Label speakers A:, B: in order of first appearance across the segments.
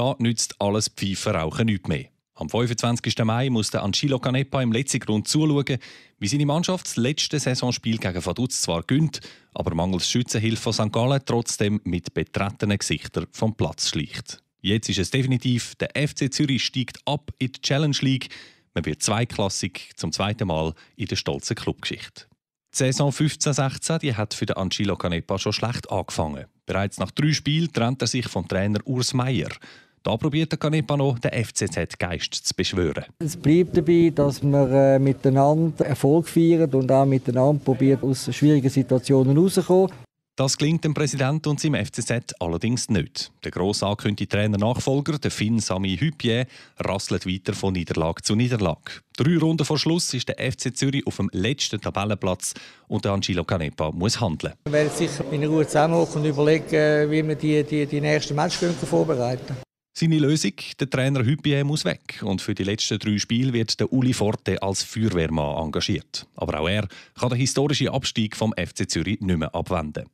A: Da nützt alles Pfeiferrauchen nicht mehr. Am 25. Mai musste Angelo Canepa im letzten Grund zuschauen, wie seine Mannschaft das letzte Saisonspiel gegen Vaduz zwar gönnt, aber mangels Schützenhilfe von St. Gallen trotzdem mit betretenen Gesichtern vom Platz schlicht. Jetzt ist es definitiv, der FC Zürich steigt ab in die Challenge League. Man wird zweiklassig zum zweiten Mal in der stolzen Clubgeschichte. Die Saison 15-16 hat für den Angelo Canepa schon schlecht angefangen. Bereits nach drei Spielen trennt er sich vom Trainer Urs Meier. Da probiert der Canepano, den FCZ-Geist zu beschwören.
B: Es bleibt dabei, dass wir äh, miteinander Erfolg feiern und auch miteinander probiert, aus schwierigen Situationen herauszukommen.
A: Das klingt dem Präsidenten und seinem FCZ allerdings nicht. Der gross angekündigte Trainer-Nachfolger, der Finn Sami Hüppier, rasselt weiter von Niederlage zu Niederlage. Drei Runden vor Schluss ist der FC Zürich auf dem letzten Tabellenplatz und der Angelo Canepa muss handeln.
B: Wir werden sich in Ruhe zusammenhocken und überlegen, wie wir die, die, die nächsten Matchpunkte vorbereiten.
A: Seine Lösung, der Trainer Hüppier muss weg und für die letzten drei Spiele wird der Uli Forte als Feuerwehrmann engagiert. Aber auch er kann den historischen Abstieg vom FC Zürich nicht mehr abwenden.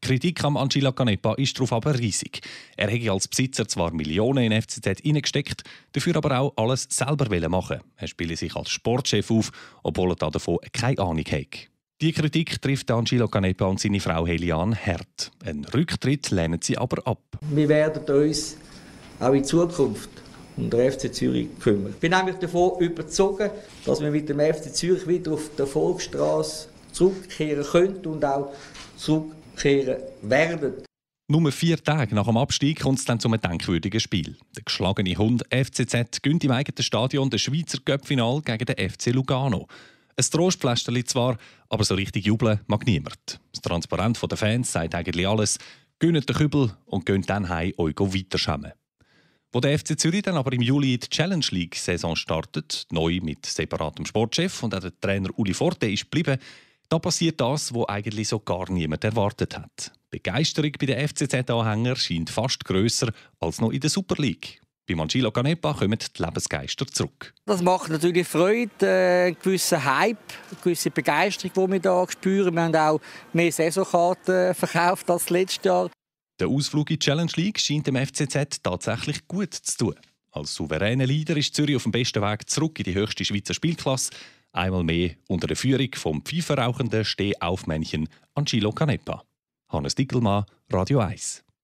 A: Kritik am Angela Canepa ist darauf aber riesig. Er hätte als Besitzer zwar Millionen in FCZ hineingesteckt, dafür aber auch alles selber machen Er spiele sich als Sportchef auf, obwohl er davon keine Ahnung hat. Die Kritik trifft Angelo Canepa und seine Frau Helian hart. Einen Rücktritt lehnen sie aber ab. Wir werden uns auch in Zukunft um den FC Zürich kümmern. Ich bin nämlich davon überzeugt, dass wir
B: mit dem FC Zürich wieder auf der Volksstraße zurückkehren können und auch zurückkehren werden.
A: Nur vier Tage nach dem Abstieg kommt es dann zu einem denkwürdigen Spiel. Der geschlagene Hund FCZ gönnt im eigenen Stadion das Schweizer Göppfinal gegen den FC Lugano. Ein Trostpflasterli zwar, aber so richtig jubeln mag niemand. Das Transparent der Fans sagt eigentlich alles. Gönnt den Kübel und gönnt dann heim euch weiterschämen. Wo der FC Zürich dann aber im Juli die Challenge League Saison startet, neu mit separatem Sportchef und auch der Trainer Uli Forte ist geblieben, da passiert das, was eigentlich so gar niemand erwartet hat. Die Begeisterung bei den FCZ-Anhängern scheint fast grösser als noch in der Super League. Bei Mancilla Canepa kommen die Lebensgeister zurück.
B: Das macht natürlich Freude, äh, einen gewissen Hype, eine gewisse Begeisterung, die wir hier spüren. Wir haben auch mehr Saisonkarten äh, verkauft als letztes Jahr.
A: Der Ausflug in die Challenge League scheint dem FCZ tatsächlich gut zu tun. Als souveräner Leader ist Zürich auf dem besten Weg zurück in die höchste Schweizer Spielklasse. Einmal mehr unter der Führung vom pfeiferrauchenden Stehaufmännchen Angelo Canepa. Hannes Dickelmann, Radio 1.